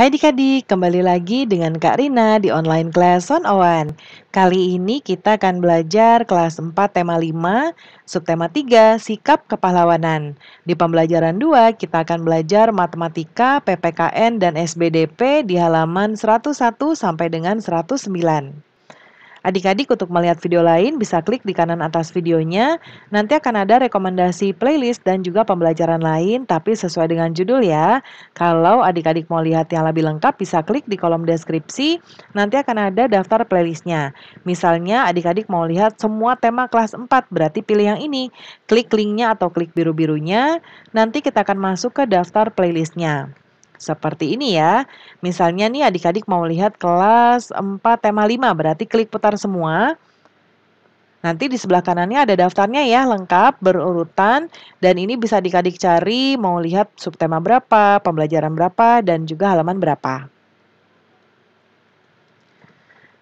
Hai adik-adik, kembali lagi dengan Kak Rina di online class on Kali ini kita akan belajar kelas 4 tema 5, subtema 3, sikap kepahlawanan. Di pembelajaran 2, kita akan belajar matematika, PPKN, dan SBDP di halaman 101 sampai dengan 109. Adik-adik untuk melihat video lain bisa klik di kanan atas videonya. Nanti akan ada rekomendasi playlist dan juga pembelajaran lain tapi sesuai dengan judul ya. Kalau adik-adik mau lihat yang lebih lengkap bisa klik di kolom deskripsi. Nanti akan ada daftar playlistnya. Misalnya adik-adik mau lihat semua tema kelas 4 berarti pilih yang ini. Klik linknya atau klik biru-birunya. Nanti kita akan masuk ke daftar playlistnya. Seperti ini ya. Misalnya nih adik-adik mau lihat kelas 4 tema 5, berarti klik putar semua. Nanti di sebelah kanannya ada daftarnya ya, lengkap, berurutan, dan ini bisa adik-adik cari mau lihat subtema berapa, pembelajaran berapa, dan juga halaman berapa.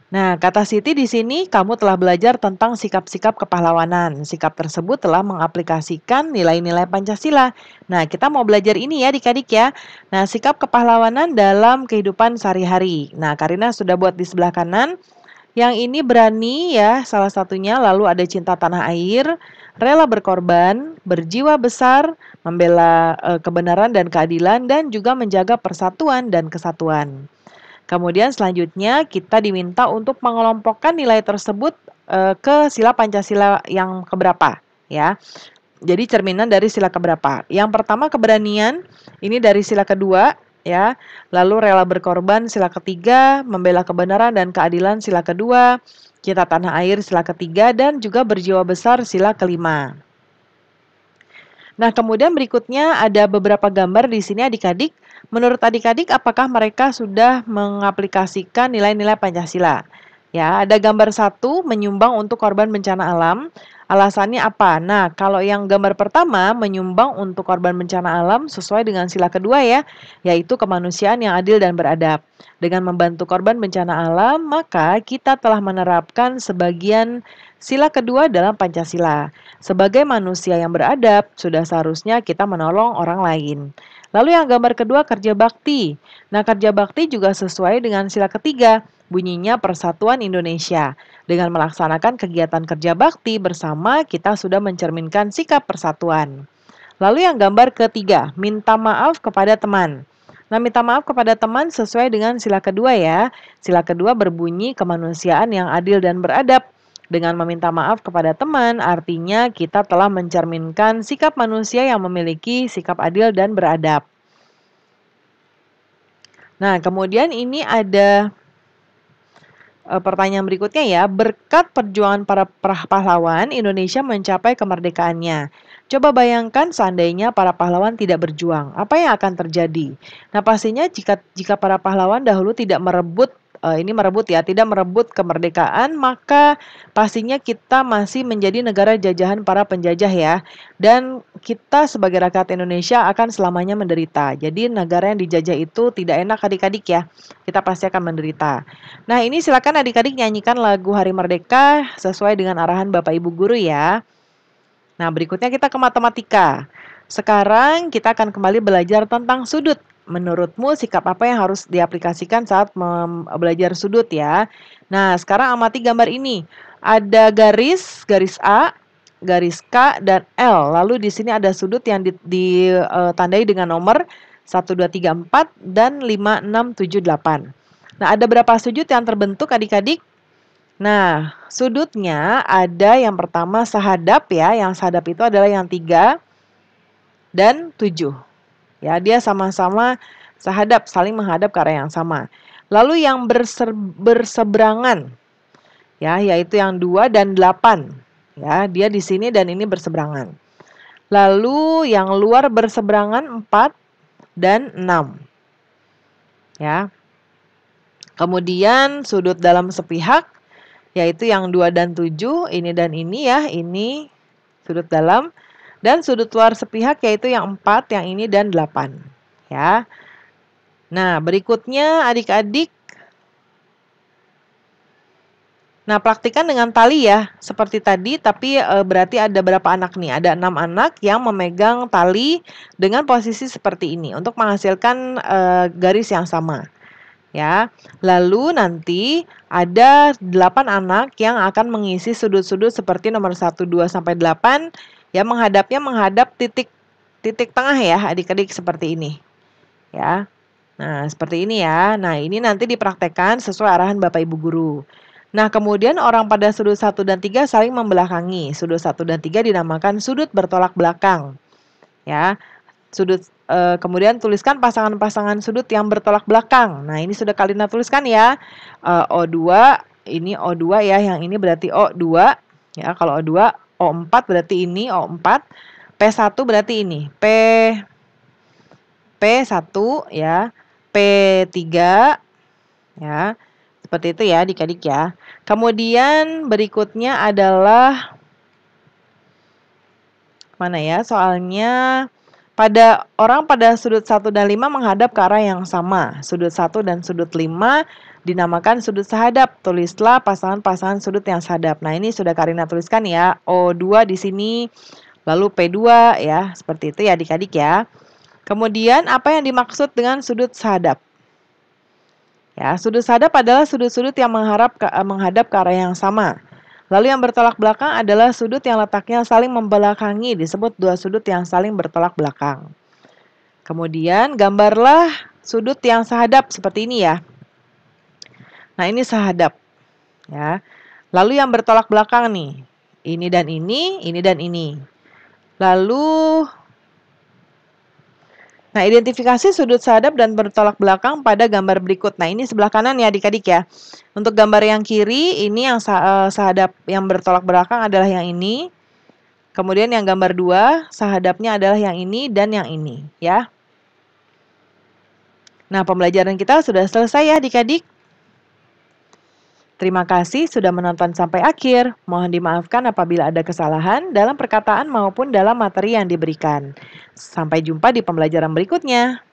Nah, kata Siti di sini kamu telah belajar tentang sikap-sikap kepahlawanan. Sikap tersebut telah mengaplikasikan nilai-nilai Pancasila. Nah, kita mau belajar ini ya dikadik ya. Nah, sikap kepahlawanan dalam kehidupan sehari-hari. Nah, Karina sudah buat di sebelah kanan. Yang ini berani ya salah satunya lalu ada cinta tanah air, rela berkorban, berjiwa besar, membela e, kebenaran dan keadilan dan juga menjaga persatuan dan kesatuan. Kemudian selanjutnya kita diminta untuk mengelompokkan nilai tersebut eh, ke sila Pancasila yang keberapa ya. Jadi cerminan dari sila keberapa. Yang pertama keberanian, ini dari sila kedua ya. Lalu rela berkorban sila ketiga, membela kebenaran dan keadilan sila kedua, cinta tanah air sila ketiga dan juga berjiwa besar sila kelima. Nah, kemudian berikutnya ada beberapa gambar di sini adik-adik. Menurut adik-adik, apakah mereka sudah mengaplikasikan nilai-nilai Pancasila? Ya, ada gambar satu menyumbang untuk korban bencana alam. Alasannya apa? Nah, kalau yang gambar pertama menyumbang untuk korban bencana alam sesuai dengan sila kedua ya, yaitu kemanusiaan yang adil dan beradab. Dengan membantu korban bencana alam, maka kita telah menerapkan sebagian sila kedua dalam Pancasila. Sebagai manusia yang beradab, sudah seharusnya kita menolong orang lain. Lalu yang gambar kedua kerja bakti. Nah, kerja bakti juga sesuai dengan sila ketiga, bunyinya Persatuan Indonesia. Dengan melaksanakan kegiatan kerja bakti bersama, kita sudah mencerminkan sikap persatuan. Lalu yang gambar ketiga, minta maaf kepada teman. Nah, minta maaf kepada teman sesuai dengan sila kedua ya. Sila kedua berbunyi kemanusiaan yang adil dan beradab. Dengan meminta maaf kepada teman, artinya kita telah mencerminkan sikap manusia yang memiliki sikap adil dan beradab. Nah, kemudian ini ada e, pertanyaan berikutnya ya. Berkat perjuangan para pahlawan, Indonesia mencapai kemerdekaannya. Coba bayangkan seandainya para pahlawan tidak berjuang, apa yang akan terjadi? Nah, pastinya jika jika para pahlawan dahulu tidak merebut uh, ini merebut ya, tidak merebut kemerdekaan, maka pastinya kita masih menjadi negara jajahan para penjajah ya. Dan kita sebagai rakyat Indonesia akan selamanya menderita. Jadi negara yang dijajah itu tidak enak adik-adik ya. Kita pasti akan menderita. Nah, ini silakan adik-adik nyanyikan lagu Hari Merdeka sesuai dengan arahan Bapak Ibu guru ya. Nah, berikutnya kita ke matematika. Sekarang kita akan kembali belajar tentang sudut. Menurutmu sikap apa yang harus diaplikasikan saat belajar sudut ya? Nah, sekarang amati gambar ini. Ada garis, garis A, garis K dan L. Lalu di sini ada sudut yang ditandai e, dengan nomor 1 2 3 4 dan 5 6 7 8. Nah, ada berapa sudut yang terbentuk adik-adik? Nah, sudutnya ada yang pertama sehadap ya. Yang sehadap itu adalah yang tiga dan 7. Ya, dia sama-sama sehadap, saling menghadap ke arah yang sama. Lalu yang berser, berseberangan, ya, yaitu yang 2 dan 8. Ya, dia di sini dan ini berseberangan. Lalu yang luar berseberangan 4 dan 6. Ya. Kemudian sudut dalam sepihak yaitu yang 2 dan 7, ini dan ini ya, ini sudut dalam dan sudut luar sepihak yaitu yang 4, yang ini dan 8 ya. Nah, berikutnya adik-adik Nah, praktikan dengan tali ya, seperti tadi, tapi e, berarti ada berapa anak nih? Ada enam anak yang memegang tali dengan posisi seperti ini untuk menghasilkan e, garis yang sama. Ya, lalu nanti ada delapan anak yang akan mengisi sudut-sudut seperti nomor 1, 2 sampai 8 Ya menghadapnya menghadap titik titik tengah ya adik-adik seperti ini. Ya. Nah, seperti ini ya. Nah, ini nanti dipraktekkan sesuai arahan Bapak Ibu guru. Nah, kemudian orang pada sudut satu dan tiga saling membelakangi. Sudut satu dan tiga dinamakan sudut bertolak belakang. Ya. Sudut eh, kemudian tuliskan pasangan-pasangan sudut yang bertolak belakang. Nah, ini sudah Kalina tuliskan ya. Eh, O2 ini O2 ya, yang ini berarti O2 ya. Kalau O2 O4 berarti ini O4, P1 berarti ini P P1 ya, P3 ya. Seperti itu ya dikadik ya. Kemudian berikutnya adalah mana ya? Soalnya pada orang pada sudut 1 dan 5 menghadap ke arah yang sama. Sudut 1 dan sudut 5 dinamakan sudut sehadap. Tulislah pasangan-pasangan sudut yang sehadap. Nah, ini sudah Karina tuliskan ya. O2 di sini lalu P2 ya, seperti itu ya Adik-adik ya. Kemudian apa yang dimaksud dengan sudut sehadap? Ya, sudut sehadap adalah sudut-sudut yang menghadap ke, eh, menghadap ke arah yang sama. Lalu yang bertolak belakang adalah sudut yang letaknya saling membelakangi, disebut dua sudut yang saling bertolak belakang. Kemudian gambarlah sudut yang sehadap seperti ini ya. Nah, ini sehadap. Ya. Lalu yang bertolak belakang nih, ini dan ini, ini dan ini. Lalu Nah, identifikasi sudut sadap dan bertolak belakang pada gambar berikut. Nah, ini sebelah kanan ya adik-adik ya. Untuk gambar yang kiri, ini yang sahadap eh, yang bertolak belakang adalah yang ini. Kemudian yang gambar dua, sahadapnya adalah yang ini dan yang ini ya. Nah, pembelajaran kita sudah selesai ya adik-adik. Terima kasih sudah menonton sampai akhir. Mohon dimaafkan apabila ada kesalahan dalam perkataan maupun dalam materi yang diberikan. Sampai jumpa di pembelajaran berikutnya.